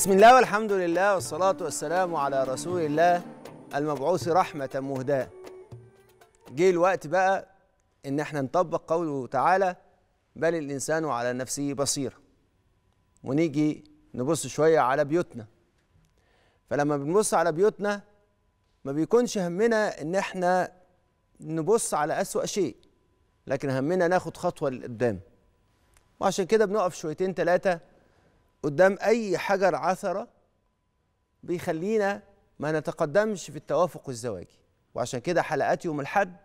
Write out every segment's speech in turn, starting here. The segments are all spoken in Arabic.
بسم الله والحمد لله والصلاة والسلام على رسول الله المبعوث رحمة مهداة جه الوقت بقى إن احنا نطبق قوله تعالى بل الإنسان على نفسه بصيرة ونيجي نبص شوية على بيوتنا فلما بنبص على بيوتنا ما بيكونش همنا إن احنا نبص على أسوأ شيء لكن همنا ناخد خطوة لقدام وعشان كده بنقف شويتين ثلاثة قدام اي حجر عثره بيخلينا ما نتقدمش في التوافق الزواجي وعشان كده حلقات يوم الحد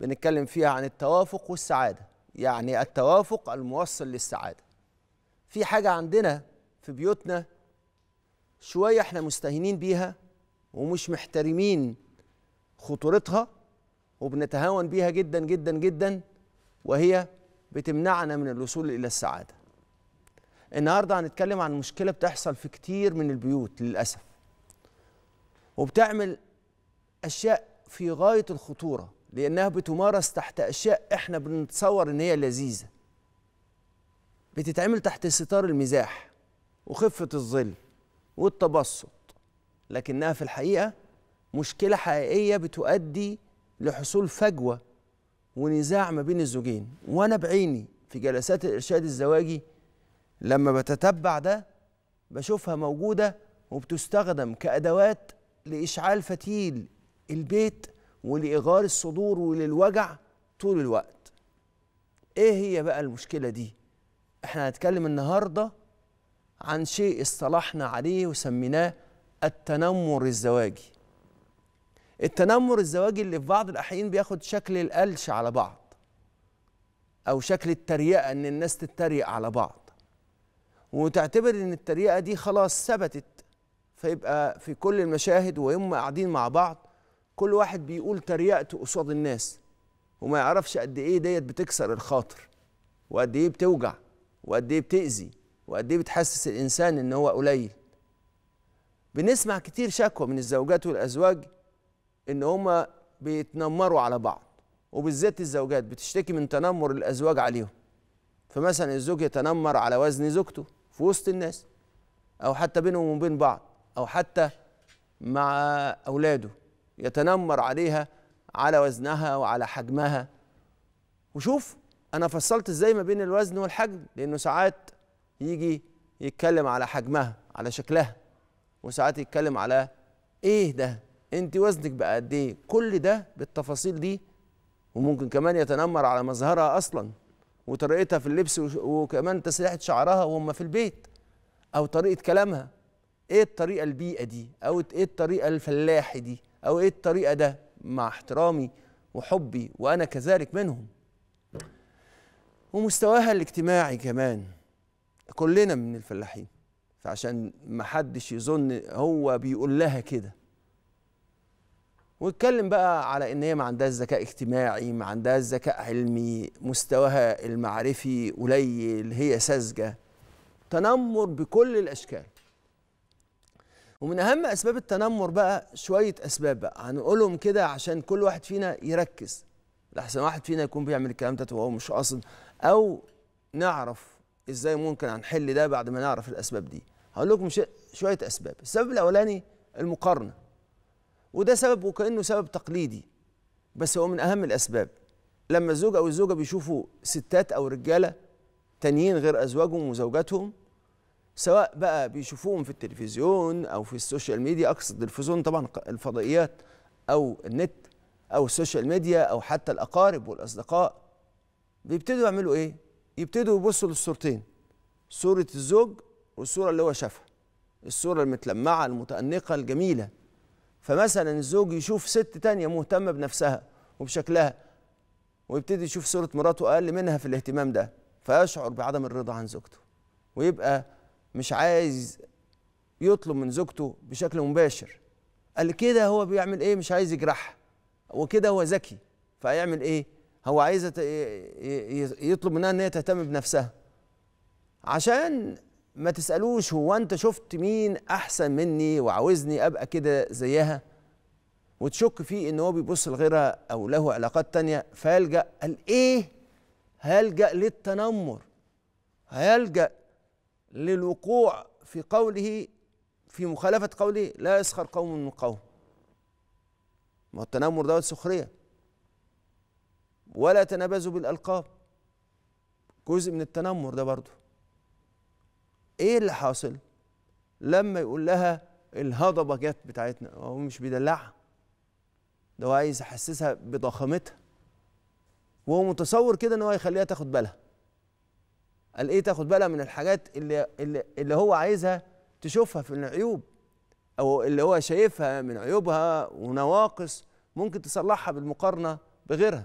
بنتكلم فيها عن التوافق والسعاده يعني التوافق الموصل للسعاده في حاجه عندنا في بيوتنا شويه احنا مستهينين بيها ومش محترمين خطورتها وبنتهاون بيها جدا جدا جدا وهي بتمنعنا من الوصول الى السعاده النهارده هنتكلم عن مشكله بتحصل في كتير من البيوت للاسف وبتعمل اشياء في غايه الخطوره لانها بتمارس تحت اشياء احنا بنتصور ان هي لذيذه بتتعمل تحت ستار المزاح وخفه الظل والتبسط لكنها في الحقيقه مشكله حقيقيه بتؤدي لحصول فجوه ونزاع ما بين الزوجين وانا بعيني في جلسات الارشاد الزواجي لما بتتبع ده بشوفها موجودة وبتستخدم كأدوات لإشعال فتيل البيت ولإغار الصدور وللوجع طول الوقت إيه هي بقى المشكلة دي؟ إحنا هنتكلم النهاردة عن شيء اصطلحنا عليه وسميناه التنمر الزواجي التنمر الزواجي اللي في بعض الأحيان بياخد شكل القلش على بعض أو شكل التريقة إن الناس تتريق على بعض وتعتبر ان التريقه دي خلاص ثبتت فيبقى في كل المشاهد وهم قاعدين مع بعض كل واحد بيقول تريقته قصاد الناس وما يعرفش قد ايه ديت بتكسر الخاطر وقد ايه بتوجع وقد ايه بتاذي وقد ايه بتحسس الانسان ان هو قليل بنسمع كتير شكوى من الزوجات والازواج ان هما بيتنمروا على بعض وبالذات الزوجات بتشتكي من تنمر الازواج عليهم فمثلا الزوج يتنمر على وزن زوجته في وسط الناس او حتى بينهم وبين بعض او حتى مع اولاده يتنمر عليها على وزنها وعلى حجمها وشوف انا فصلت ازاي ما بين الوزن والحجم لانه ساعات يجي يتكلم على حجمها على شكلها وساعات يتكلم على ايه ده انت وزنك بقى قد ايه كل ده بالتفاصيل دي وممكن كمان يتنمر على مظهرها اصلا وطريقتها في اللبس وكمان تسريحه شعرها وهم في البيت او طريقه كلامها ايه الطريقه البيئه دي او ايه الطريقه الفلاحي دي او ايه الطريقه ده مع احترامي وحبي وانا كذلك منهم ومستواها الاجتماعي كمان كلنا من الفلاحين فعشان ما حدش يظن هو بيقول لها كده واتكلم بقى على ان هي ما عندهاش ذكاء اجتماعي ما عندهاش ذكاء علمي مستواها المعرفي قليل هي ساذجه تنمر بكل الاشكال ومن اهم اسباب التنمر بقى شويه اسباب بقى هنقولهم كده عشان كل واحد فينا يركز لحسن واحد فينا يكون بيعمل الكلام ده وهو مش قاصد او نعرف ازاي ممكن هنحل ده بعد ما نعرف الاسباب دي هقول لكم شويه اسباب السبب الاولاني المقارنه وده سبب وكانه سبب تقليدي بس هو من اهم الاسباب لما الزوج او الزوجه بيشوفوا ستات او رجاله تانيين غير ازواجهم وزوجاتهم سواء بقى بيشوفوهم في التلفزيون او في السوشيال ميديا اقصد التلفزيون طبعا الفضائيات او النت او السوشيال ميديا او حتى الاقارب والاصدقاء بيبتدوا يعملوا ايه يبتدوا يبصوا للصورتين صوره الزوج والصوره اللي هو شافها الصوره المتلمعه المتانقه الجميله فمثلا الزوج يشوف ست تانية مهتمة بنفسها وبشكلها ويبتدي يشوف صورة مراته أقل منها في الاهتمام ده فيشعر بعدم الرضا عن زوجته ويبقى مش عايز يطلب من زوجته بشكل مباشر قال كده هو بيعمل ايه مش عايز يجرحها وكده هو ذكي فهيعمل ايه هو عايز يطلب منها ان هي تهتم بنفسها عشان ما تسألوش هو أنت شفت مين أحسن مني وعاوزني أبقى كده زيها وتشك فيه إن هو بيبص لغيرها أو له علاقات تانية فيلجأ قال إيه؟ هيلجأ للتنمر هيلجأ للوقوع في قوله في مخالفة قوله لا يسخر قوم من قوم ما التنمر دوت سخرية ولا تنابزوا بالألقاب جزء من التنمر ده برضه ايه اللي حاصل لما يقول لها الهضبه جت بتاعتنا هو مش بيدلعها ده هو عايز يحسسها بضخامتها وهو متصور كده ان هو هيخليها تاخد بالها قال ايه تاخد بالها من الحاجات اللي اللي, اللي هو عايزها تشوفها في العيوب او اللي هو شايفها من عيوبها ونواقص ممكن تصلحها بالمقارنه بغيرها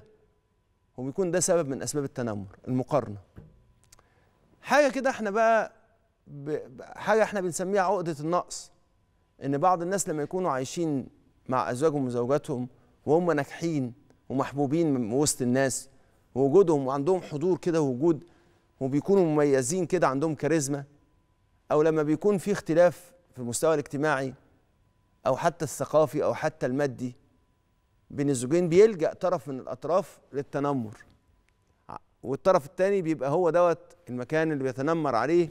وبيكون ده سبب من اسباب التنمر المقارنه حاجه كده احنا بقى حاجه احنا بنسميها عقده النقص ان بعض الناس لما يكونوا عايشين مع ازواجهم وزوجاتهم وهم ناجحين ومحبوبين من وسط الناس ووجودهم وعندهم حضور كده ووجود وبيكونوا مميزين كده عندهم كاريزما او لما بيكون في اختلاف في المستوى الاجتماعي او حتى الثقافي او حتى المادي بين الزوجين بيلجا طرف من الاطراف للتنمر والطرف الثاني بيبقى هو دوت المكان اللي بيتنمر عليه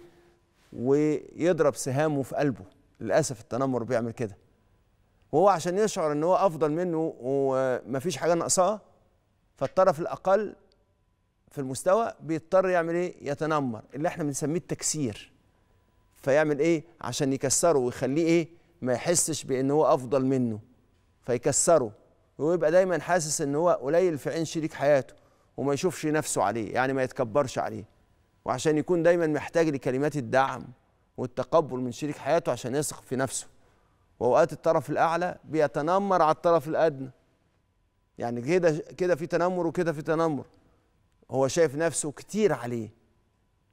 ويضرب سهامه في قلبه للاسف التنمر بيعمل كده وهو عشان يشعر ان هو افضل منه ومفيش حاجه ناقصاه فالطرف الاقل في المستوى بيضطر يعمل ايه يتنمر اللي احنا بنسميه التكسير فيعمل ايه عشان يكسره ويخليه ايه ما يحسش بان هو افضل منه فيكسره ويبقى دايما حاسس ان هو قليل في عين شريك حياته وما يشوفش نفسه عليه يعني ما يتكبرش عليه وعشان يكون دايما محتاج لكلمات الدعم والتقبل من شريك حياته عشان يثق في نفسه واوقات الطرف الاعلى بيتنمر على الطرف الادنى يعني كده كده في تنمر وكده في تنمر هو شايف نفسه كتير عليه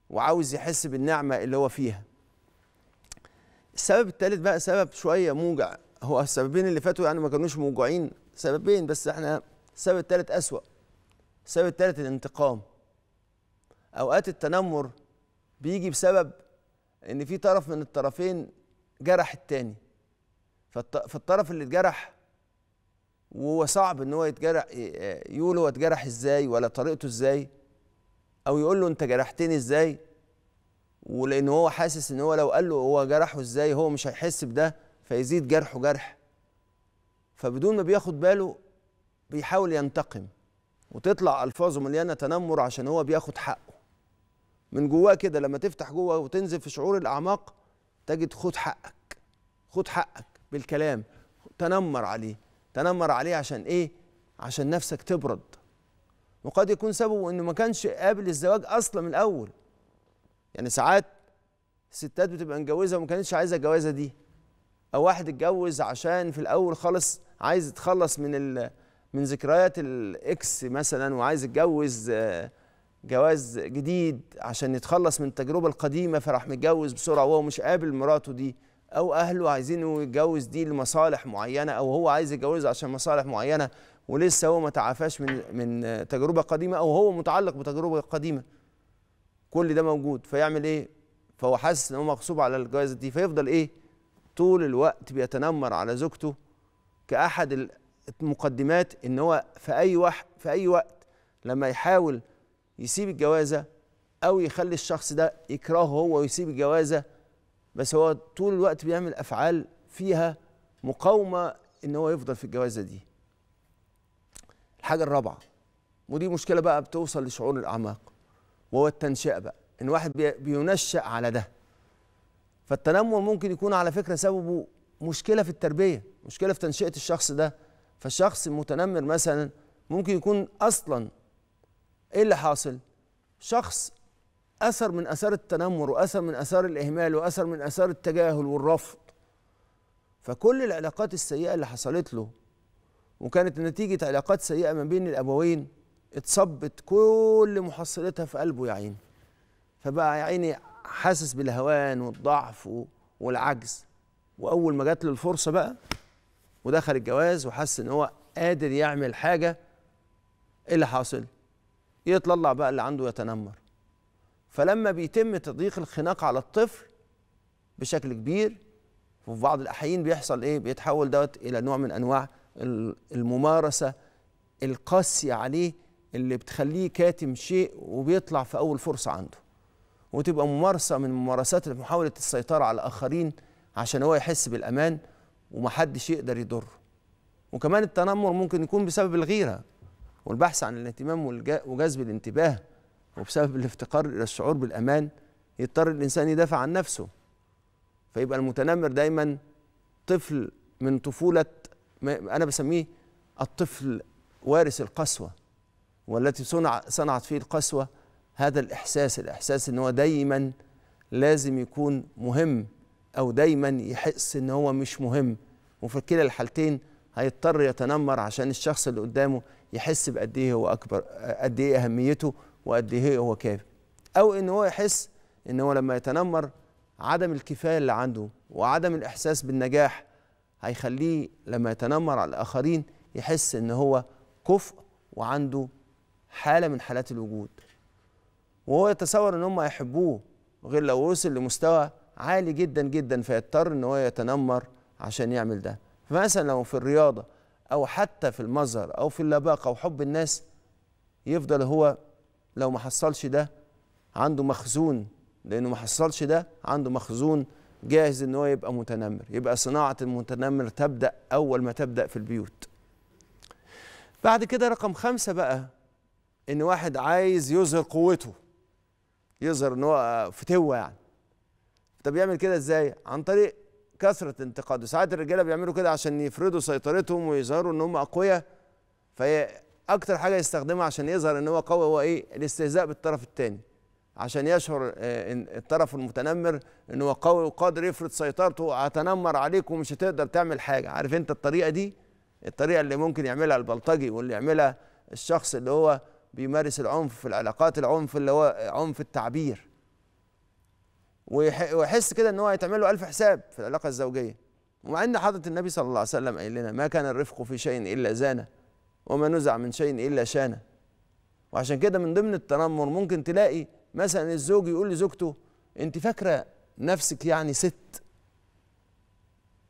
وعاوز يحس بالنعمه اللي هو فيها السبب الثالث بقى سبب شويه موجع هو السببين اللي فاتوا يعني ما كانوش موجعين سببين بس احنا السبب الثالث اسوا السبب الثالث الانتقام اوقات التنمر بيجي بسبب ان في طرف من الطرفين جرح التاني فالطرف اللي اتجرح وهو صعب ان هو يتجرح يقول هو اتجرح ازاي ولا طريقته ازاي او يقول له انت جرحتني ازاي ولان هو حاسس ان هو لو قال له هو جرحه ازاي هو مش هيحس بده فيزيد جرحه جرح فبدون ما بياخد باله بيحاول ينتقم وتطلع الفاظه مليانه تنمر عشان هو بياخد حقه من جواه كده لما تفتح جوه وتنزل في شعور الاعماق تجد خد حقك خد حقك بالكلام تنمر عليه تنمر عليه عشان ايه عشان نفسك تبرد وقد يكون سببه انه ما كانش قابل الزواج اصلا من الاول يعني ساعات الستات بتبقى متجوزه وما كانتش عايزه الجوازه دي او واحد اتجوز عشان في الاول خالص عايز يتخلص من من ذكريات الاكس مثلا وعايز يتجوز آه جواز جديد عشان يتخلص من التجربه القديمه فراح متجوز بسرعه وهو مش قابل مراته دي او اهله عايزينه يتجوز دي لمصالح معينه او هو عايز يتجوزها عشان مصالح معينه ولسه هو ما تعافاش من من تجربه قديمه او هو متعلق بتجربه قديمه كل ده موجود فيعمل ايه فهو حاسس ان هو مغصوب على الجوازه دي فيفضل ايه طول الوقت بيتنمر على زوجته كاحد المقدمات ان هو في اي وح في اي وقت لما يحاول يسيب الجوازه او يخلي الشخص ده يكرهه هو ويسيب الجوازه بس هو طول الوقت بيعمل افعال فيها مقاومه ان هو يفضل في الجوازه دي الحاجه الرابعه ودي مشكله بقى بتوصل لشعور الاعماق وهو التنشئه بقى ان واحد بينشأ على ده فالتنمر ممكن يكون على فكره سببه مشكله في التربيه مشكله في تنشئه الشخص ده فالشخص المتنمر مثلا ممكن يكون اصلا ايه اللي حاصل شخص اثر من اثار التنمر واثر من اثار الاهمال واثر من اثار التجاهل والرفض فكل العلاقات السيئه اللي حصلت له وكانت نتيجه علاقات سيئه ما بين الابوين اتصبت كل محصلتها في قلبه يا عيني فبقى يا عيني حاسس بالهوان والضعف والعجز واول ما جات له الفرصه بقى ودخل الجواز وحس ان هو قادر يعمل حاجه ايه اللي حاصل يطلع بقى اللي عنده يتنمر فلما بيتم تضييق الخناق على الطفل بشكل كبير وفي بعض الاحيان بيحصل ايه بيتحول دوت الى نوع من انواع الممارسه القاسيه عليه اللي بتخليه كاتم شيء وبيطلع في اول فرصه عنده وتبقى ممارسه من ممارسات محاوله السيطره على الاخرين عشان هو يحس بالامان ومحدش يقدر يضره وكمان التنمر ممكن يكون بسبب الغيره والبحث عن الاهتمام وجذب الانتباه وبسبب الافتقار الى الشعور بالامان يضطر الانسان يدافع عن نفسه فيبقى المتنمر دايما طفل من طفوله انا بسميه الطفل وارث القسوه والتي صنع صنعت فيه القسوه هذا الاحساس الاحساس ان هو دايما لازم يكون مهم او دايما يحس ان هو مش مهم وفي كلا الحالتين هيضطر يتنمر عشان الشخص اللي قدامه يحس بقد ايه هو اكبر قد ايه اهميته وقد ايه هو كافي او ان هو يحس ان هو لما يتنمر عدم الكفايه اللي عنده وعدم الاحساس بالنجاح هيخليه لما يتنمر على الاخرين يحس ان هو كفء وعنده حاله من حالات الوجود وهو يتصور ان هم هيحبوه غير لو وصل لمستوى عالي جدا جدا فيضطر ان هو يتنمر عشان يعمل ده فمثلا لو في الرياضه او حتى في المظهر او في اللباقه وحب الناس يفضل هو لو ما حصلش ده عنده مخزون لانه ما حصلش ده عنده مخزون جاهز ان هو يبقى متنمر يبقى صناعه المتنمر تبدا اول ما تبدا في البيوت بعد كده رقم خمسة بقى ان واحد عايز يظهر قوته يظهر ان هو فتوه يعني طب يعمل كده ازاي عن طريق كثره انتقاده ساعات الرجاله بيعملوا كده عشان يفرضوا سيطرتهم ويظهروا ان هم اقوياء فهي اكتر حاجه يستخدمها عشان يظهر ان هو قوي هو ايه الاستهزاء بالطرف الثاني عشان يشعر آه، ان الطرف المتنمر ان هو قوي وقادر يفرض سيطرته هتنمر عليك ومش هتقدر تعمل حاجه عارف انت الطريقه دي الطريقه اللي ممكن يعملها البلطجي واللي يعملها الشخص اللي هو بيمارس العنف في العلاقات العنف اللي هو عنف التعبير ويحس كده ان هو هيتعمل له الف حساب في العلاقه الزوجيه ومع ان حضره النبي صلى الله عليه وسلم قال لنا ما كان الرفق في شيء الا زانه وما نزع من شيء الا شانه وعشان كده من ضمن التنمر ممكن تلاقي مثلا الزوج يقول لزوجته انت فاكره نفسك يعني ست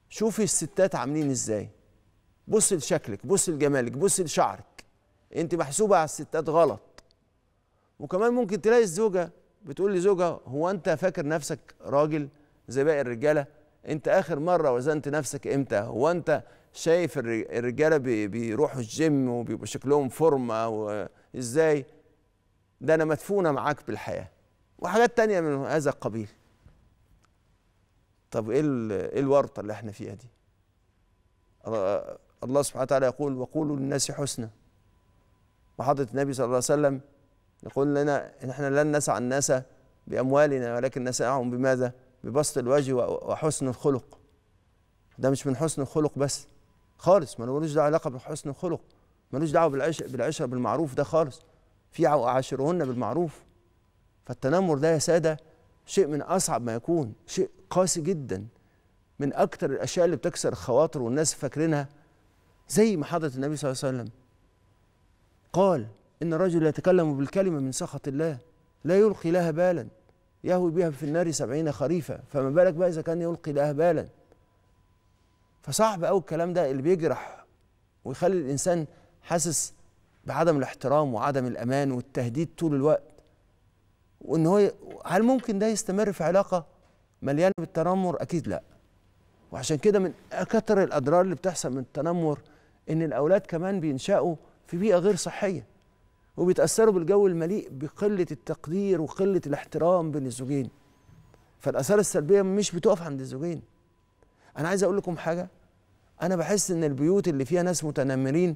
شوفي الستات عاملين ازاي بص لشكلك بص لجمالك بص لشعرك انت محسوبه على الستات غلط وكمان ممكن تلاقي الزوجه بتقول لزوجها هو انت فاكر نفسك راجل زي باقي الرجاله انت اخر مره وزنت نفسك امتى هو انت شايف الرجاله بيروحوا الجيم وبيبقوا شكلهم فورمه وازاي ده انا مدفونه معاك بالحياه وحاجات تانية من هذا القبيل طب ايه ايه الورطه اللي احنا فيها دي الله سبحانه وتعالى يقول وقولوا للناس حسنى وحضرة النبي صلى الله عليه وسلم يقول لنا نحن لن نسع الناس بأموالنا ولكن نسعهم بماذا؟ ببسط الوجه وحسن الخلق ده مش من حسن الخلق بس خالص ما ملوش دعوه علاقه بحسن الخلق ملوش دعوه بالعشره بالعشره بالمعروف ده خالص في عاشرهن بالمعروف فالتنمر ده يا ساده شيء من اصعب ما يكون شيء قاسي جدا من أكثر الاشياء اللي بتكسر الخواطر والناس فاكرينها زي ما حضره النبي صلى الله عليه وسلم قال إن الرجل يتكلم بالكلمة من سخط الله لا يلقي لها بالا يهوي بها في النار سبعين خريفا فما بالك بقى إذا كان يلقي لها بالا فصعب أو الكلام ده اللي بيجرح ويخلي الإنسان حاسس بعدم الاحترام وعدم الأمان والتهديد طول الوقت وإن هو هل ممكن ده يستمر في علاقة مليانة بالتنمر؟ أكيد لأ وعشان كده من أكثر الأضرار اللي بتحصل من التنمر إن الأولاد كمان بينشأوا في بيئة غير صحية وبيتاثروا بالجو المليء بقله التقدير وقله الاحترام بين الزوجين فالاثار السلبيه مش بتقف عند الزوجين انا عايز اقول لكم حاجه انا بحس ان البيوت اللي فيها ناس متنمرين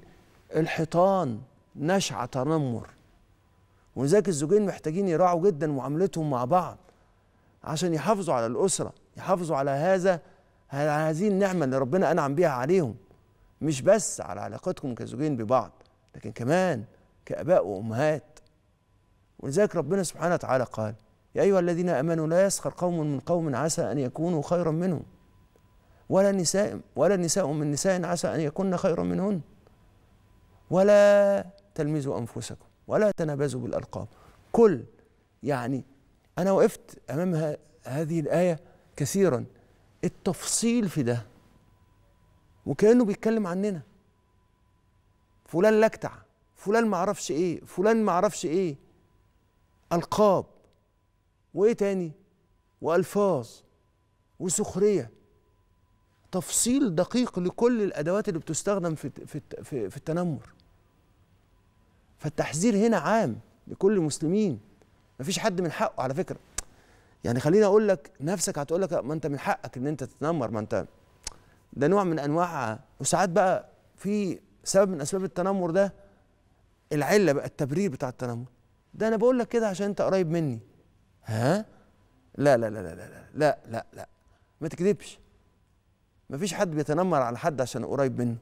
الحيطان نشعه تنمر ولذلك الزوجين محتاجين يراعوا جدا معاملتهم مع بعض عشان يحافظوا على الاسره يحافظوا على هذا على هذه النعمه اللي ربنا انعم بها عليهم مش بس على علاقتكم كزوجين ببعض لكن كمان كآباء وأمهات ولذلك ربنا سبحانه وتعالى قال يا أيها الذين آمنوا لا يسخر قوم من قوم عسى أن يكونوا خيرا منهم ولا نساء ولا نساء من نساء عسى أن يكون خيرا منهن ولا تلمزوا أنفسكم ولا تنابزوا بالألقاب كل يعني أنا وقفت أمام هذه الآية كثيرا التفصيل في ده وكأنه بيتكلم عننا فلان لكتع فلان ما اعرفش ايه فلان ما اعرفش ايه القاب وايه تاني والفاظ وسخريه تفصيل دقيق لكل الادوات اللي بتستخدم في في في, في التنمر فالتحذير هنا عام لكل المسلمين مفيش حد من حقه على فكره يعني خليني اقول لك نفسك هتقول لك ما انت من حقك ان انت تتنمر ما انت ده نوع من انواع وساعات بقى في سبب من اسباب التنمر ده العله بقى التبرير بتاع التنمر ده انا بقول لك كده عشان انت قريب مني ها لا لا لا لا لا لا لا لا ما تكذبش ما فيش حد بيتنمر على حد عشان قريب منه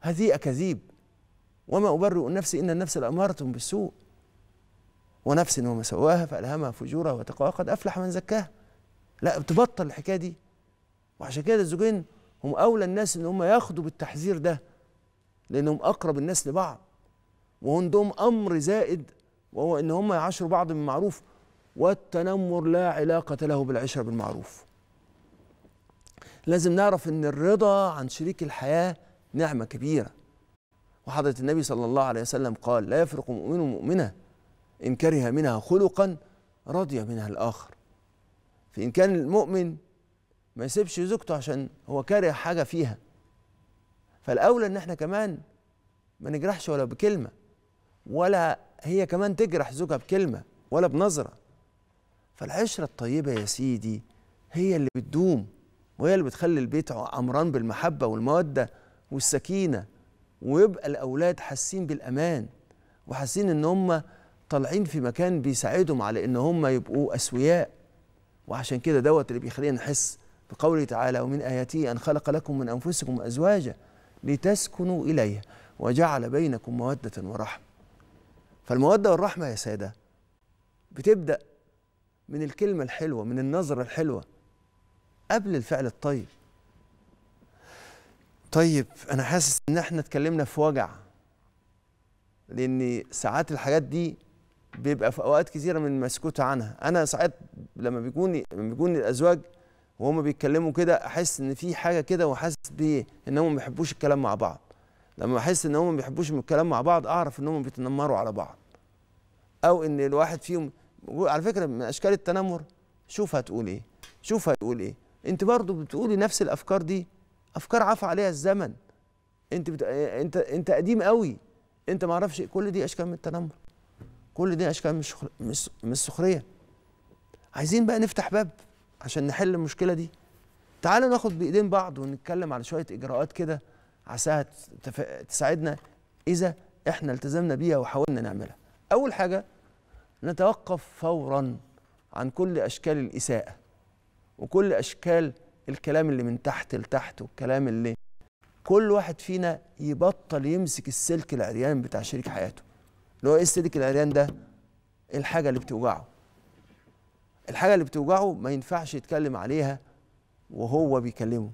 هذه اكاذيب وما ابرئ نفسي ان النفس لاماره بالسوء ونفس وما سواها فالهمها فجورها وتقواها قد افلح من زكاها لا بتبطل الحكايه دي وعشان كده الزوجين هم اولى الناس ان هم ياخدوا بالتحذير ده لانهم اقرب الناس لبعض وعندهم امر زائد وهو ان هم يعاشروا بعض بالمعروف والتنمر لا علاقه له بالعشره بالمعروف لازم نعرف ان الرضا عن شريك الحياه نعمه كبيره وحضره النبي صلى الله عليه وسلم قال لا يفرق مؤمن مؤمنه ان كره منها خلقا رضي منها الاخر فان كان المؤمن ما يسيبش زوجته عشان هو كاره حاجه فيها فالاولى ان احنا كمان ما نجرحش ولو بكلمه ولا هي كمان تجرح زوجها بكلمه ولا بنظره فالعشره الطيبه يا سيدي هي اللي بتدوم وهي اللي بتخلي البيت عمران بالمحبه والموده والسكينه ويبقى الاولاد حاسين بالامان وحاسين ان هم طالعين في مكان بيساعدهم على ان هم يبقوا اسوياء وعشان كده دوت اللي بيخلينا نحس بقوله تعالى ومن اياته ان خلق لكم من انفسكم ازواجا لتسكنوا اليها وجعل بينكم موده ورحمه فالموده والرحمه يا ساده بتبدا من الكلمه الحلوه من النظره الحلوه قبل الفعل الطيب طيب انا حاسس ان احنا اتكلمنا في وجع لان ساعات الحاجات دي بيبقى في اوقات كثيره من مسكوت عنها انا ساعات لما بيكون لما بيكون الازواج وهما بيتكلموا كده احس ان في حاجه كده وحاسس بإيه ان ما بيحبوش الكلام مع بعض لما احس ان هم ما بيحبوش الكلام مع بعض اعرف ان هم بيتنمروا على بعض او ان الواحد فيهم على فكره من اشكال التنمر شوف هتقول ايه شوف هتقول ايه انت برضو بتقولي نفس الافكار دي افكار عفى عليها الزمن انت بت... انت انت قديم قوي انت ما اعرفش كل دي اشكال من التنمر كل دي اشكال من الشخ... من السخريه عايزين بقى نفتح باب عشان نحل المشكله دي تعالوا ناخد بايدين بعض ونتكلم على شويه اجراءات كده عساها تساعدنا إذا إحنا التزمنا بيها وحاولنا نعملها أول حاجة نتوقف فورا عن كل أشكال الإساءة وكل أشكال الكلام اللي من تحت لتحت والكلام اللي كل واحد فينا يبطل يمسك السلك العريان بتاع شريك حياته اللي هو ايه السلك العريان ده الحاجه اللي بتوجعه الحاجه اللي بتوجعه ما ينفعش يتكلم عليها وهو بيكلمه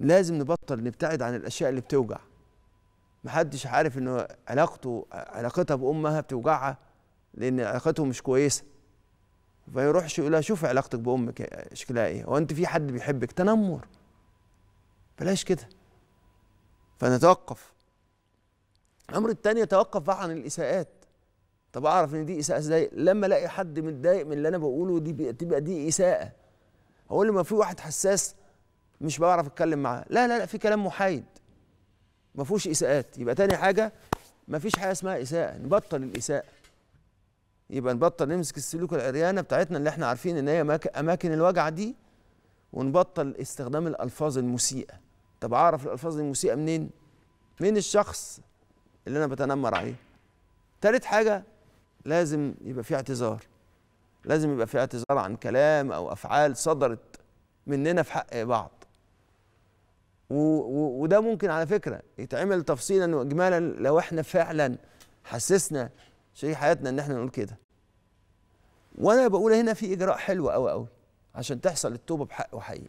لازم نبطل نبتعد عن الاشياء اللي بتوجع محدش عارف ان علاقته علاقتها بامها بتوجعها لان علاقته مش كويسه فيروحش يقول لها شوفي علاقتك بامك شكلها ايه هو انت في حد بيحبك تنمر بلاش كده فنتوقف الامر الثاني يتوقف بقى عن الاساءات طب اعرف ان دي اساءه ازاي لما الاقي حد متضايق من اللي انا بقوله دي تبقى دي اساءه اقول له ما في واحد حساس مش بعرف اتكلم معاه لا لا لا في كلام محايد ما فيهوش اساءات يبقى تاني حاجه ما فيش حاجه اسمها اساءه نبطل الاساءه يبقى نبطل نمسك السلوك العريانه بتاعتنا اللي احنا عارفين ان هي اماكن الوجع دي ونبطل استخدام الالفاظ المسيئه طب اعرف الالفاظ المسيئه منين من الشخص اللي انا بتنمر عليه تالت حاجه لازم يبقى في اعتذار لازم يبقى في اعتذار عن كلام او افعال صدرت مننا في حق بعض وده ممكن على فكره يتعمل تفصيلا واجمالا لو احنا فعلا حسسنا شريك حياتنا ان احنا نقول كده وانا بقول هنا في اجراء حلو قوي قوي عشان تحصل التوبه بحق وحقيقي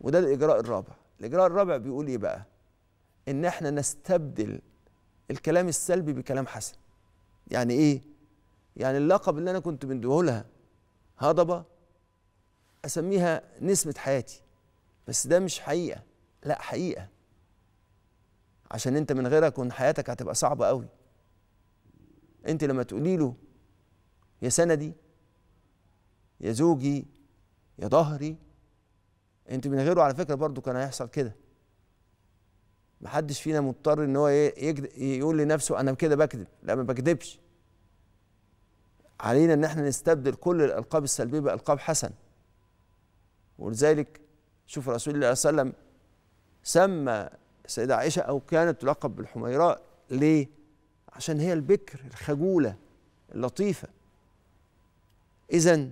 وده الاجراء الرابع الاجراء الرابع بيقول ايه بقى ان احنا نستبدل الكلام السلبي بكلام حسن يعني ايه يعني اللقب اللي انا كنت مديه هضبه اسميها نسمه حياتي بس ده مش حقيقه لا حقيقه عشان انت من غيرها كون حياتك هتبقى صعبه قوي انت لما تقولي له يا سندي يا زوجي يا ظهري انت من غيره على فكره برضو كان هيحصل كده محدش فينا مضطر ان هو يقول لنفسه انا كده بكذب لا ما بكذبش علينا ان احنا نستبدل كل الالقاب السلبيه بالقاب حسن ولذلك شوف رسول الله صلى الله عليه وسلم سمى السيدة عائشة أو كانت تلقب بالحميراء ليه؟ عشان هي البكر الخجولة اللطيفة إذا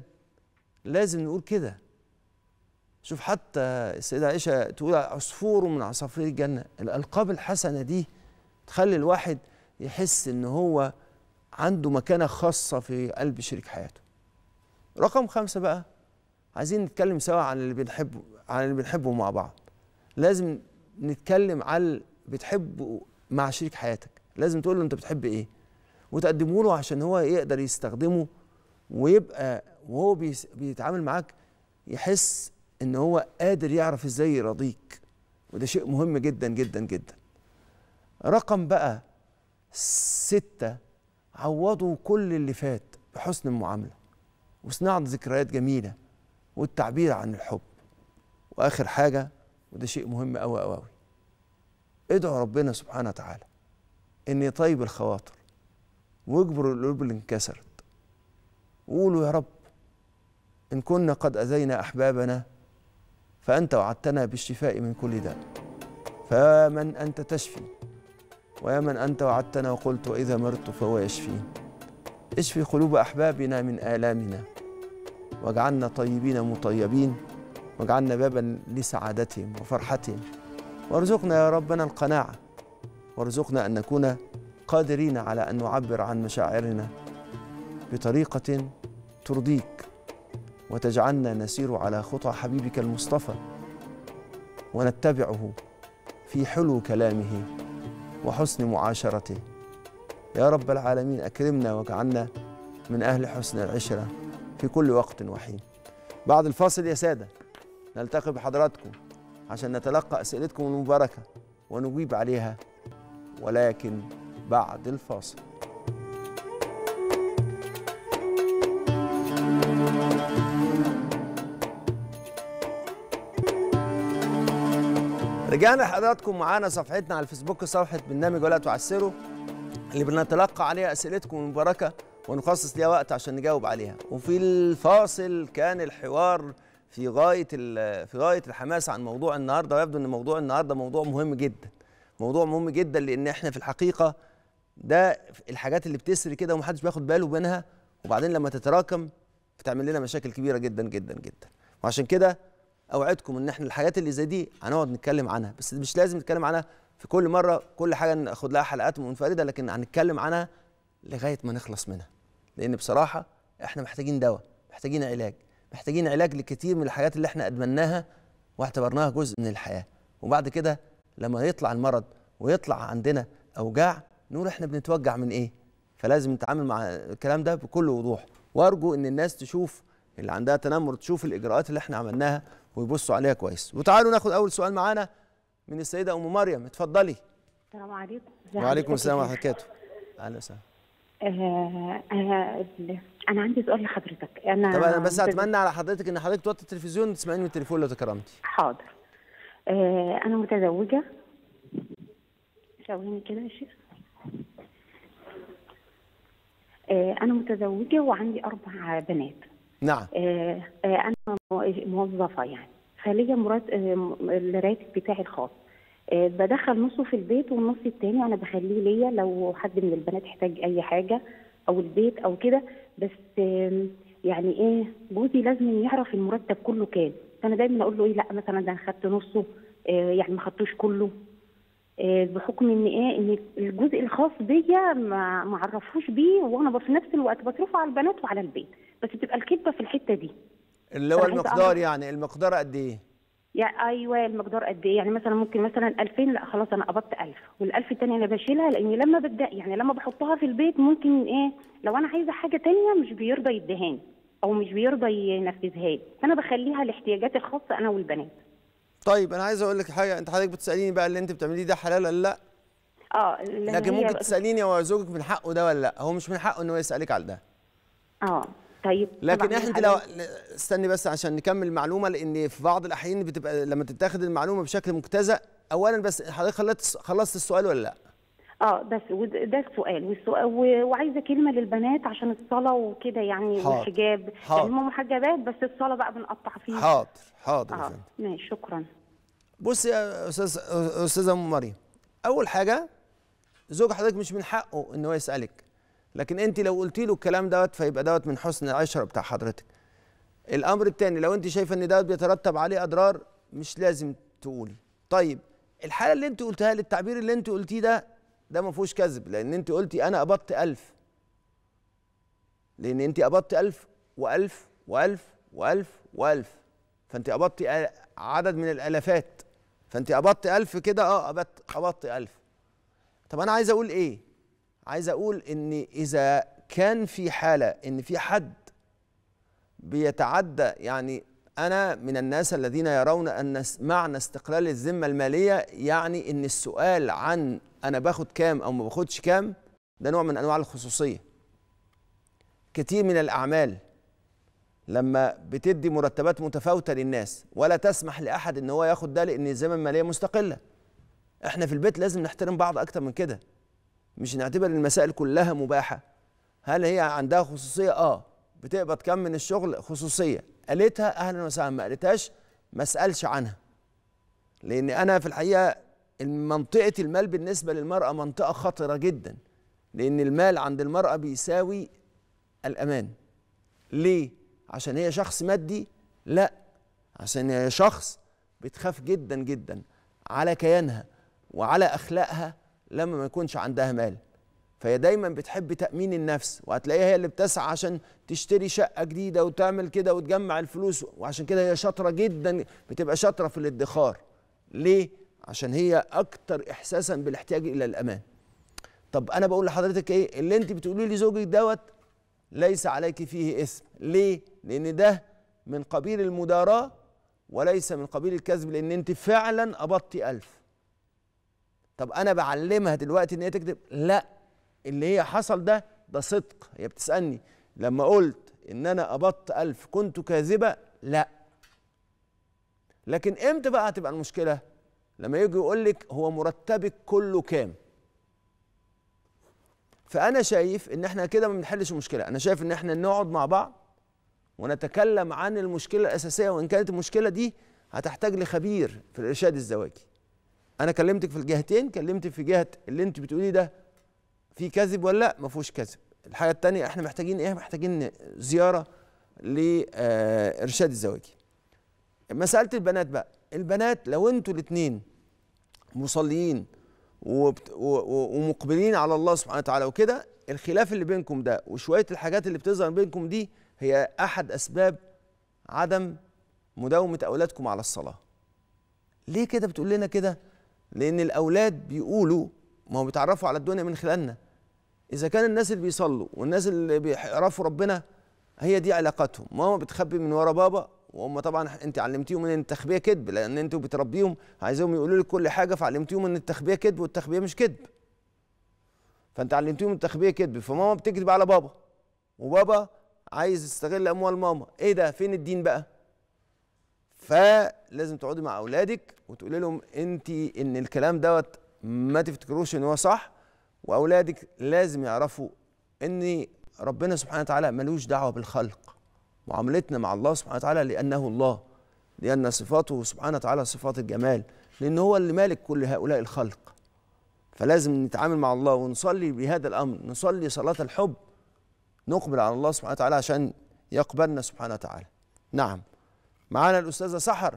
لازم نقول كده شوف حتى السيدة عائشة تقول عصفور من عصافير الجنة الألقاب الحسنة دي تخلي الواحد يحس إن هو عنده مكانة خاصة في قلب شريك حياته رقم خمسة بقى عايزين نتكلم سوا عن اللي بنحبه عن اللي بنحبه مع بعض لازم نتكلم على بتحبه مع شريك حياتك لازم تقول له انت بتحب ايه وتقدمه له عشان هو يقدر يستخدمه ويبقى وهو بيتعامل معاك يحس ان هو قادر يعرف ازاي يراضيك وده شيء مهم جدا جدا جدا رقم بقى ستة عوضوا كل اللي فات بحسن المعاملة وصناعة ذكريات جميلة والتعبير عن الحب وآخر حاجة وده شيء مهم قوي قوي قوي ادعوا ربنا سبحانه وتعالى ان يطيب الخواطر واجبروا القلوب اللي انكسرت وقولوا يا رب ان كنا قد اذينا احبابنا فانت وعدتنا بالشفاء من كل داء فمن انت تشفي ويا من انت وعدتنا وقلت واذا مرضت فهو يشفين اشفي قلوب احبابنا من الامنا واجعلنا طيبين مطيبين واجعلنا بابا لسعادتهم وفرحتهم وارزقنا يا ربنا القناعة وارزقنا أن نكون قادرين على أن نعبر عن مشاعرنا بطريقة ترضيك وتجعلنا نسير على خطى حبيبك المصطفى ونتبعه في حلو كلامه وحسن معاشرته يا رب العالمين أكرمنا واجعلنا من أهل حسن العشرة في كل وقت وحين بعد الفاصل يا سادة نلتقي بحضراتكم عشان نتلقى أسئلتكم المباركة ونجيب عليها ولكن بعد الفاصل رجعنا لحضراتكم معانا صفحتنا على الفيسبوك صفحة برنامج ولا تعسروا اللي بنتلقى عليها أسئلتكم المباركة ونخصص ليها وقت عشان نجاوب عليها وفي الفاصل كان الحوار في غايه في غايه الحماس عن موضوع النهارده ويبدو ان موضوع النهارده موضوع مهم جدا موضوع مهم جدا لان احنا في الحقيقه ده الحاجات اللي بتسري كده ومحدش بياخد باله منها وبعدين لما تتراكم بتعمل لنا مشاكل كبيره جدا جدا جدا وعشان كده اوعدكم ان احنا الحاجات اللي زي دي هنقعد نتكلم عنها بس مش لازم نتكلم عنها في كل مره كل حاجه ناخد لها حلقات منفرده لكن هنتكلم عنها لغايه ما نخلص منها لان بصراحه احنا محتاجين دواء محتاجين علاج محتاجين علاج لكتير من الحاجات اللي احنا ادمناها واعتبرناها جزء من الحياه وبعد كده لما يطلع المرض ويطلع عندنا اوجاع نقول احنا بنتوجع من ايه فلازم نتعامل مع الكلام ده بكل وضوح وارجو ان الناس تشوف اللي عندها تنمر تشوف الاجراءات اللي احنا عملناها ويبصوا عليها كويس وتعالوا ناخد اول سؤال معانا من السيده ام مريم اتفضلي السلام عليكم وعليكم إيه؟ السلام ورحمه الله وبركاته اهلا وسهلا آه، آه، آه، انا عندي سؤال لحضرتك انا طب انا بس اتمنى على حضرتك ان حضرتك توطي التلفزيون وتسمعيني من التليفون لو تكرمتي حاضر انا متزوجه شاوريني كده يا شيخ انا متزوجه وعندي اربع بنات نعم انا موظفه يعني فليا مرات الراتب بتاعي الخاص آه، بدخل نصه في البيت والنص التاني انا بخليه ليا لو حد من البنات احتاج اي حاجه او البيت او كده بس يعني ايه جوزي لازم يعرف المرتب كله كام فانا دايما اقول له ايه لا مثلا ده انا خدت نصه آه، يعني ما خدتوش كله آه، بحكم ان ايه ان الجزء الخاص بيا ما معرفوش بيه وانا في نفس الوقت بصرفه على البنات وعلى البيت بس بتبقى الكذبه في الحته دي اللي هو المقدار يعني المقدار قد ايه؟ يعني ايوه المقدار قد ايه يعني مثلا ممكن مثلا 2000 لا خلاص انا قبضت 1000 وال1000 الثانيه انا بشيلها لاني لما ببدا يعني لما بحطها في البيت ممكن ايه لو انا عايزه حاجه ثانيه مش بيرضى يدهان او مش بيرضى ينفذها لي فانا بخليها لاحتياجاتي الخاصه انا والبنات طيب انا عايز اقول لك حاجه انت حضرتك بتساليني بقى اللي انت بتعمليه ده حلال ولا لا اه لكن ممكن تساليني هو زوجك من حقه ده ولا لا هو مش من حقه ان هو يسالك على ده اه طيب لكن احنا لو استني بس عشان نكمل المعلومه لان في بعض الاحيان بتبقى لما تتاخد المعلومه بشكل مجتزأ اولا بس حضرتك خلصت خلصت السؤال ولا لا؟ اه بس ده السؤال والسؤال وعايزه كلمه للبنات عشان الصلاه وكده يعني حاضر. والحجاب حاضر. يعني هم محجبات بس الصلاه بقى بنقطع فيها حاضر حاضر آه. ماشي شكرا بصي يا استاذ استاذه ام مريم اول حاجه زوج حضرتك مش من حقه ان هو يسالك لكن انت لو قلتي له الكلام دوت فيبقى دوت من حسن العشره بتاع حضرتك الامر الثاني لو انت شايفه ان دوت بيترتب عليه اضرار مش لازم تقولي طيب الحاله اللي انت قلتها للتعبير اللي انت قلتيه ده ده ما فيهوش كذب لان انت قلتي انا قبضت ألف لان انت قبضت ألف وألف وألف وألف وألف فانت قبضتي عدد من الالافات فانت قبضت ألف كده اه قبضت قبضت ألف طب انا عايز اقول ايه عايز اقول ان اذا كان في حاله ان في حد بيتعدى يعني انا من الناس الذين يرون ان معنى استقلال الذمه الماليه يعني ان السؤال عن انا باخد كام او ما باخدش كام ده نوع من انواع الخصوصيه كتير من الاعمال لما بتدي مرتبات متفاوته للناس ولا تسمح لاحد ان هو ياخد ده لان الذمه الماليه مستقله احنا في البيت لازم نحترم بعض اكتر من كده مش نعتبر المسائل كلها مباحه هل هي عندها خصوصيه اه بتقبض كم من الشغل خصوصيه قالتها اهلا وسهلا ما قالتهاش ما اسالش عنها لان انا في الحقيقه منطقه المال بالنسبه للمراه منطقه خطره جدا لان المال عند المراه بيساوي الامان ليه عشان هي شخص مادي لا عشان هي شخص بتخاف جدا جدا على كيانها وعلى اخلاقها لما ما يكونش عندها مال فهي دايما بتحب تأمين النفس وهتلاقيها هي اللي بتسعى عشان تشتري شقة جديدة وتعمل كده وتجمع الفلوس وعشان كده هي شاطرة جدا بتبقى شاطرة في الادخار ليه؟ عشان هي أكتر إحساسا بالاحتياج إلى الأمان طب أنا بقول لحضرتك إيه؟ اللي أنت بتقولي لي زوجك دوت ليس عليك فيه إثم ليه؟ لأن ده من قبيل المداراة وليس من قبيل الكذب لأن أنت فعلا أبطي ألف طب انا بعلمها دلوقتي ان هي تكذب لا اللي هي حصل ده ده صدق هي بتسالني لما قلت ان انا قبضت ألف كنت كاذبه لا لكن امتى بقى هتبقى المشكله لما يجي يقول لك هو مرتبك كله كام فانا شايف ان احنا كده ما بنحلش المشكله انا شايف ان احنا نقعد مع بعض ونتكلم عن المشكله الاساسيه وان كانت المشكله دي هتحتاج لخبير في الارشاد الزواجي انا كلمتك في الجهتين كلمتك في جهه اللي انت بتقولي ده في كذب ولا لا ما فيهوش كذب الحاجه الثانيه احنا محتاجين ايه محتاجين زياره لارشاد آه، الزواجي مساله البنات بقى البنات لو انتوا الاثنين مصليين ومقبلين على الله سبحانه وتعالى وكده الخلاف اللي بينكم ده وشويه الحاجات اللي بتظهر بينكم دي هي احد اسباب عدم مداومه اولادكم على الصلاه ليه كده بتقول لنا كده لأن الأولاد بيقولوا ما هو بيتعرفوا على الدنيا من خلالنا إذا كان الناس اللي بيصلوا والناس اللي بيعرفوا ربنا هي دي علاقتهم ماما بتخبي من ورا بابا وهم طبعا انت علمتيهم ان التخبيه كذب لان انتوا بتربيهم عايزاهم يقولوا لك كل حاجه فعلمتيهم ان التخبيه كذب والتخبيه مش كذب فانت علمتيهم التخبيه كذب فماما بتكذب على بابا وبابا عايز يستغل اموال ماما ايه ده فين الدين بقى فلازم تقعدي مع اولادك وتقولي لهم انت ان الكلام دوت ما تفتكروش ان هو صح واولادك لازم يعرفوا ان ربنا سبحانه وتعالى ملوش دعوه بالخلق معاملتنا مع الله سبحانه وتعالى لانه الله لان صفاته سبحانه وتعالى صفات الجمال لان هو اللي مالك كل هؤلاء الخلق فلازم نتعامل مع الله ونصلي بهذا الامر نصلي صلاه الحب نقبل على الله سبحانه وتعالى عشان يقبلنا سبحانه وتعالى نعم معانا الاستاذه سحر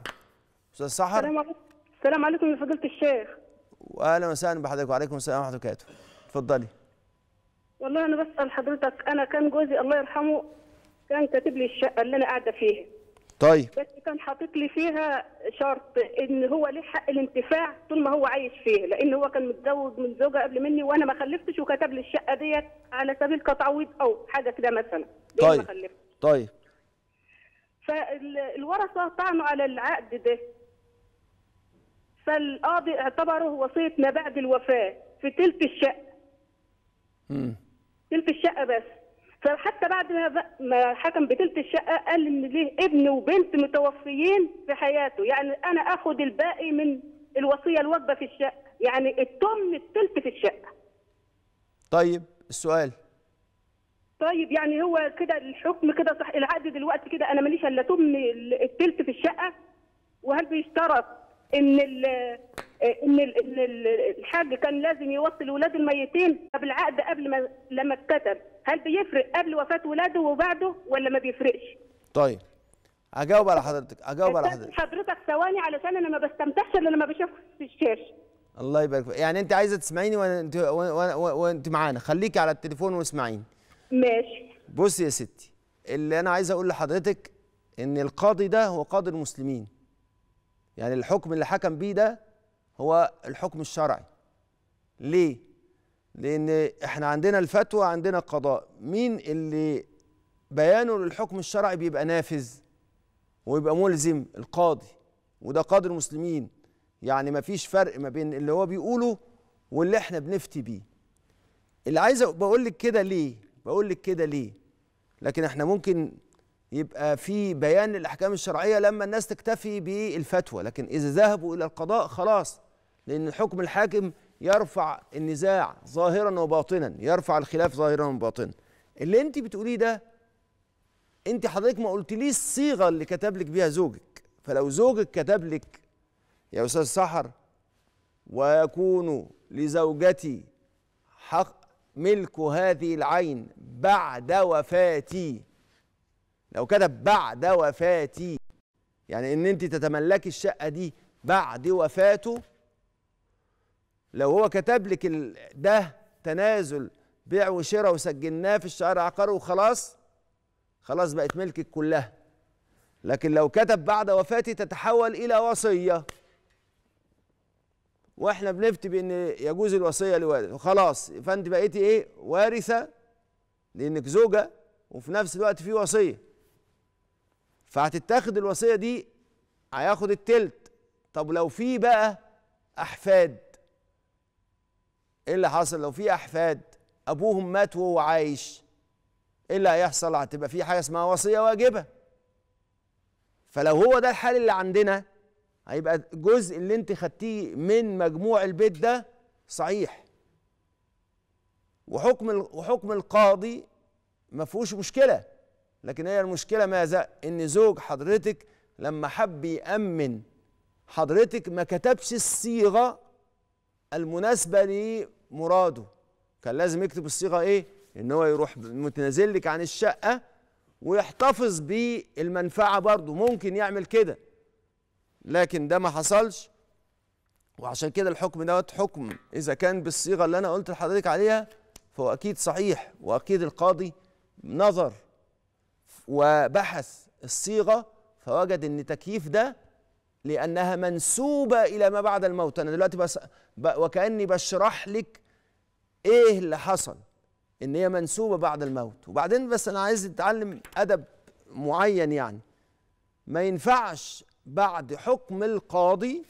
استاذ سحر السلام عليكم السلام عليكم يا فضيله الشيخ واهلا وسهلا بحضرتك وعليكم السلام ورحمه الله وبركاته اتفضلي والله انا بسال حضرتك انا كان جوزي الله يرحمه كان كاتب لي الشقه اللي انا قاعده فيها طيب بس كان حاطط لي فيها شرط ان هو ليه حق الانتفاع طول ما هو عايش فيه لان هو كان متزوج من زوجه قبل مني وانا ما خلفتش وكتب لي الشقه ديت على سبيل كتعويض او حاجه كده مثلا طيب ما طيب فالورثه طعنوا على العقد ده فالقاضي اعتبره وصيه ما بعد الوفاه في تلت الشقه امم تلت الشقه بس فحتى بعد ما حكم بتلت الشقه قال ان ليه ابن وبنت متوفيين في حياته يعني انا اخد الباقي من الوصيه الواجبه في الشقه يعني التم التلت في الشقه طيب السؤال طيب يعني هو كده الحكم كده صح العقد دلوقتي كده انا ماليش الا تمني الثلث في الشقه وهل بيشترط ان الـ آه، ان الـ ان الحاج كان لازم يوصل ولاد الميتين طب العقد قبل ما لما اتكتب هل بيفرق قبل وفاه ولاده وبعده ولا ما بيفرقش؟ طيب اجاوب على حضرتك اجاوب على حضرتك حضرتك ثواني علشان انا ما بستمتعش الا لما بشوفك في الشاشه الله يبارك فيك يعني انت عايزه تسمعيني وانت وانت معانا خليكي على التليفون واسمعيني ماشي بصي يا ستي اللي انا عايز اقول لحضرتك ان القاضي ده هو قاضي المسلمين يعني الحكم اللي حكم بيه ده هو الحكم الشرعي ليه لان احنا عندنا الفتوى عندنا القضاء مين اللي بيانه للحكم الشرعي بيبقى نافذ ويبقى ملزم القاضي وده قاضي المسلمين يعني مفيش فرق ما بين اللي هو بيقوله واللي احنا بنفتي بيه اللي عايز بقول لك كده ليه بقول لك كده ليه لكن احنا ممكن يبقى في بيان للاحكام الشرعيه لما الناس تكتفي بالفتوى لكن اذا ذهبوا الى القضاء خلاص لان حكم الحاكم يرفع النزاع ظاهرا وباطنا يرفع الخلاف ظاهرا وباطنا اللي انت بتقوليه ده انت حضرتك ما قلتليش الصيغه اللي كتب لك بيها زوجك فلو زوجك كتب لك يا استاذ سحر ويكون لزوجتي حق ملك هذه العين بعد وفاتي لو كتب بعد وفاتي يعني ان انت تتملكي الشقه دي بعد وفاته لو هو كتب لك ده تنازل بيع وشراء وسجلناه في الشهر عقار وخلاص خلاص بقت ملكك كلها لكن لو كتب بعد وفاتي تتحول الى وصيه واحنا بنفتي بان يجوز الوصيه لوارث وخلاص فانت بقيتي ايه وارثه لانك زوجه وفي نفس الوقت في وصيه فهتتاخد الوصيه دي هياخد التلت طب لو في بقى احفاد ايه اللي حصل لو في احفاد ابوهم مات وهو عايش ايه اللي هيحصل هتبقى في حاجه اسمها وصيه واجبه فلو هو ده الحال اللي عندنا هيبقى الجزء اللي انت خدتيه من مجموع البيت ده صحيح وحكم وحكم القاضي ما فيهوش مشكله لكن هي المشكله ماذا ان زوج حضرتك لما حب يامن حضرتك ما كتبش الصيغه المناسبه لمراده كان لازم يكتب الصيغه ايه ان هو يروح متنازل لك عن الشقه ويحتفظ بالمنفعه برضه ممكن يعمل كده لكن ده ما حصلش وعشان كده الحكم دوت حكم اذا كان بالصيغه اللي انا قلت لحضرتك عليها فهو اكيد صحيح واكيد القاضي نظر وبحث الصيغه فوجد ان تكييف ده لانها منسوبه الى ما بعد الموت انا دلوقتي بس وكاني بشرح لك ايه اللي حصل ان هي منسوبه بعد الموت وبعدين بس انا عايز اتعلم ادب معين يعني ما ينفعش بعد حكم القاضي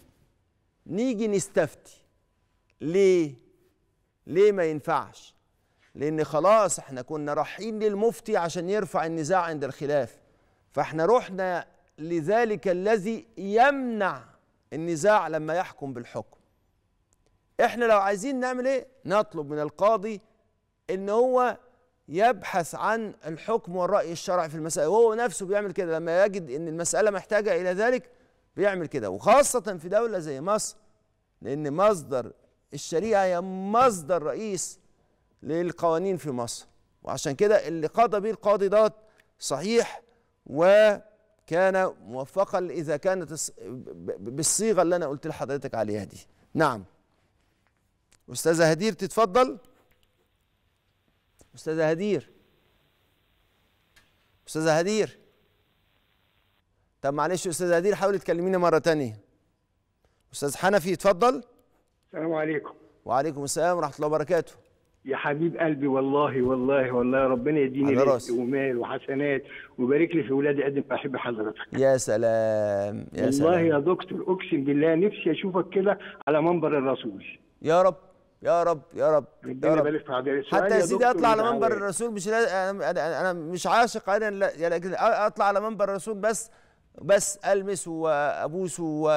نيجي نستفتي ليه ليه ما ينفعش لان خلاص احنا كنا رايحين للمفتي عشان يرفع النزاع عند الخلاف فاحنا رحنا لذلك الذي يمنع النزاع لما يحكم بالحكم احنا لو عايزين نعمل ايه نطلب من القاضي ان هو يبحث عن الحكم والرأي الشرعي في المسألة وهو نفسه بيعمل كده لما يجد أن المسألة محتاجة إلى ذلك بيعمل كده وخاصة في دولة زي مصر لأن مصدر الشريعة هي مصدر رئيس للقوانين في مصر وعشان كده اللي قضى به القاضي دوت صحيح وكان موفقا إذا كانت بالصيغة اللي أنا قلت لحضرتك عليها دي نعم أستاذة هدير تتفضل أستاذة هدير أستاذة هدير طب معلش أستاذة هدير حاولي تكلمينا مرة تانية أستاذ حنفي اتفضل السلام عليكم وعليكم السلام ورحمة الله وبركاته يا حبيب قلبي والله والله والله ربنا يديني رزق ومال وحسنات ويبارك لي في ولادي قد ما بحب حضرتك يا سلام يا والله سلام والله يا دكتور اقسم بالله نفسي اشوفك كده على منبر الرسول يا رب يا رب يا رب يا رب حتى يا سيدي اطلع على منبر الرسول مش انا انا مش عاشق انا لا... لكن اطلع على منبر الرسول بس بس المس وابوس و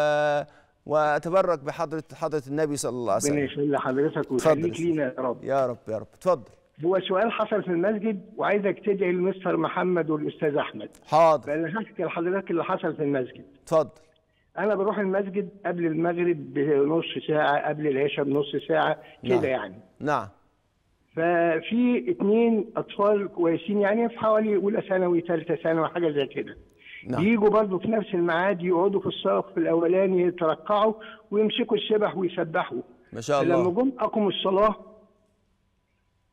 واتبرك بحضره حضره النبي صلى الله عليه وسلم ربنا لحضرتك ويخليك لينا يا رب يا رب يا رب اتفضل هو سؤال حصل في المسجد وعايزك تدعي المستر محمد والاستاذ احمد حاضر فانا هحكي لحضرتك اللي حصل في المسجد اتفضل انا بروح المسجد قبل المغرب بنص ساعه قبل العشاء بنص ساعه كده نعم. يعني نعم ففي اتنين اطفال كويسين يعني في حوالي اولى ثانوي ثالثه ثانوي حاجه زي كده نعم. يجوا برضه في نفس الميعاد يقعدوا في الصف الاولاني يترقعوا ويمسكوا السبح ويسبحوا ما شاء الله لما جم اقموا الصلاه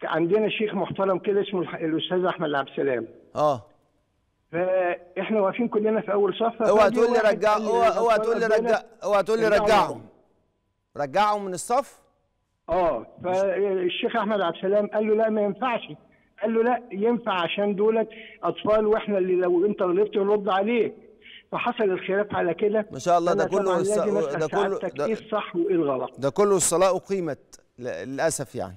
عندنا شيخ محترم كده اسمه الاستاذ احمد عبد السلام اه فاحنا واقفين كلنا في اول صف اوعى تقول لي رجع اوعى تقول لي رجع اوعى تقول لي رجعهم رجعهم من الصف اه فالشيخ احمد عبد السلام قال له لا ما ينفعش قال له لا ينفع عشان دولت اطفال واحنا اللي لو انت غلطت نرد عليك فحصل الخلاف على كده ما شاء الله ده كله ده كله ده... ايه الصح وايه الغلط ده كله الصلاه اقيمت للاسف يعني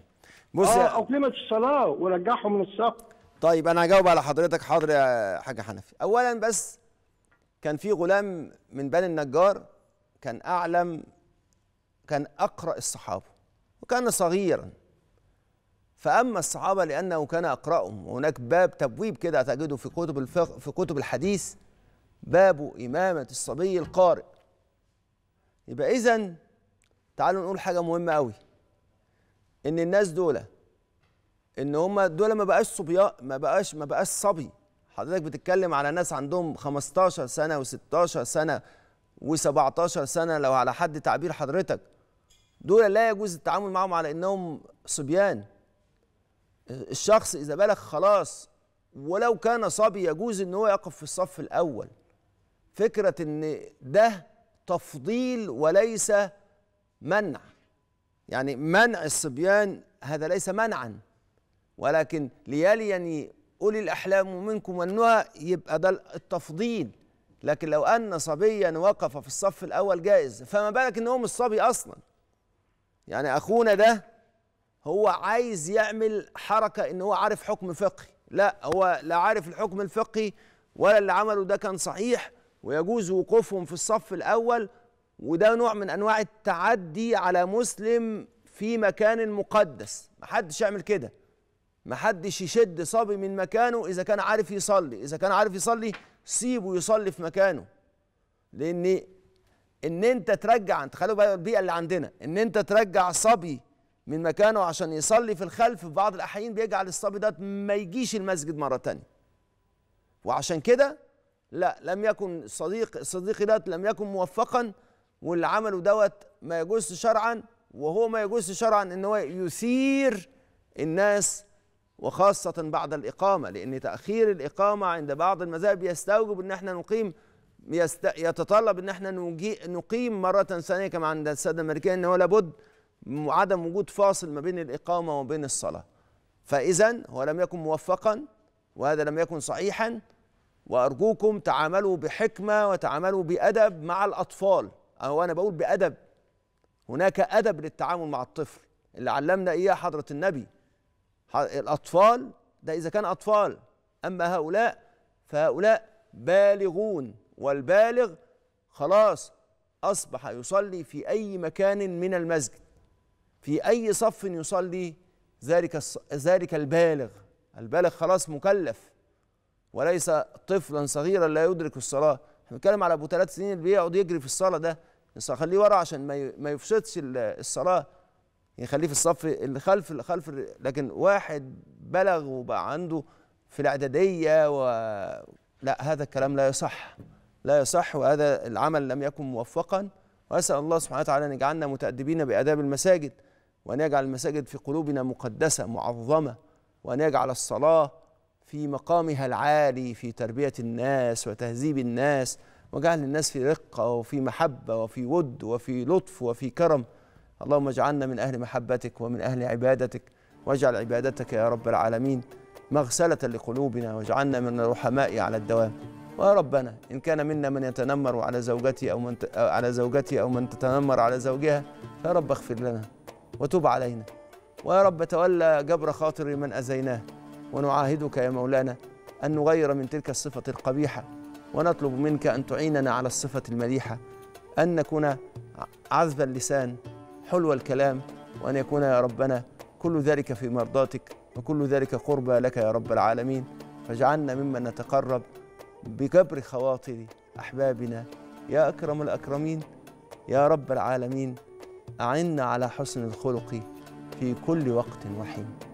بص اه اقيمت الصلاه ورجعهم من الصف طيب انا هجاوب على حضرتك حاضر يا حاج حنفي اولا بس كان في غلام من بني النجار كان اعلم كان اقرا الصحابه وكان صغيرا فاما الصحابه لانه كان اقراهم وهناك باب تبويب كده هتجده في كتب الفقه في كتب الحديث باب امامه الصبي القارئ يبقى اذا تعالوا نقول حاجه مهمه قوي ان الناس دول ان هم دول ما بقاش صبيان ما بقاش ما بقاش صبي حضرتك بتتكلم على ناس عندهم 15 سنه و16 سنه و17 سنه لو على حد تعبير حضرتك دول لا يجوز التعامل معهم على انهم صبيان الشخص اذا بلغ خلاص ولو كان صبي يجوز ان هو يقف في الصف الاول فكره ان ده تفضيل وليس منع يعني منع الصبيان هذا ليس منعا ولكن يعني أولي الأحلام منكم والنهى يبقى ده التفضيل لكن لو أن صبيا وقف في الصف الأول جائز فما بالك إن هو مش صبي أصلا يعني أخونا ده هو عايز يعمل حركة إن هو عارف حكم فقهي لا هو لا عارف الحكم الفقهي ولا اللي عمله ده كان صحيح ويجوز وقوفهم في الصف الأول وده نوع من أنواع التعدي على مسلم في مكان مقدس محدش يعمل كده محدش يشد صبي من مكانه إذا كان عارف يصلي إذا كان عارف يصلي سيبه يصلي في مكانه لأن إن أنت ترجع أنت خلوا بقى البيئة اللي عندنا إن أنت ترجع صبي من مكانه عشان يصلي في الخلف في بعض الأحيان بيجعل الصبي ده ما يجيش المسجد مرة تانية وعشان كده لا لم يكن صديق صديقي ده لم يكن موفقا واللي عمله دوت ما يجوز شرعا وهو ما يجوز شرعا ان هو يثير الناس وخاصة بعد الإقامة لأن تأخير الإقامة عند بعض المذاهب يستوجب أن احنا نقيم يست... يتطلب أن احنا نجي... نقيم مرة ثانية كما عند السادة الأمريكية أنه لابد عدم وجود فاصل ما بين الإقامة وما بين الصلاة فإذا هو لم يكن موفقا وهذا لم يكن صحيحا وأرجوكم تعاملوا بحكمة وتعاملوا بأدب مع الأطفال أو أنا بقول بأدب هناك أدب للتعامل مع الطفل اللي علمنا إياه حضرة النبي الأطفال ده إذا كان أطفال أما هؤلاء فهؤلاء بالغون والبالغ خلاص أصبح يصلي في أي مكان من المسجد في أي صف يصلي ذلك ذلك البالغ البالغ خلاص مكلف وليس طفلا صغيرا لا يدرك الصلاة احنا بنتكلم على أبو ثلاث سنين اللي بيقعد يجري في الصلاة ده خليه ورا عشان ما يفسدش الصلاة يخليه يعني في الصف اللي خلف خلف لكن واحد بلغ وبقى عنده في الاعداديه و لا هذا الكلام لا يصح لا يصح وهذا العمل لم يكن موفقا واسال الله سبحانه وتعالى ان يجعلنا متادبين باداب المساجد وان يجعل المساجد في قلوبنا مقدسه معظمه وان يجعل الصلاه في مقامها العالي في تربيه الناس وتهذيب الناس وجعل الناس في رقه وفي محبه وفي ود وفي لطف وفي كرم اللهم اجعلنا من أهل محبتك ومن أهل عبادتك واجعل عبادتك يا رب العالمين مغسلة لقلوبنا واجعلنا من الرحماء على الدوام ويا ربنا إن كان منا من يتنمر على زوجتي أو من على زوجتي أو من تتنمر على زوجها يا رب اغفر لنا وتب علينا ويا رب تولى جبر خاطر من أذيناه ونعاهدك يا مولانا أن نغير من تلك الصفة القبيحة ونطلب منك أن تعيننا على الصفة المليحة أن نكون عذب اللسان حلو الكلام وأن يكون يا ربنا كل ذلك في مرضاتك وكل ذلك قربى لك يا رب العالمين فاجعلنا ممن نتقرب بجبر خواطر أحبابنا يا أكرم الأكرمين يا رب العالمين أعنا على حسن الخلق في كل وقت وحين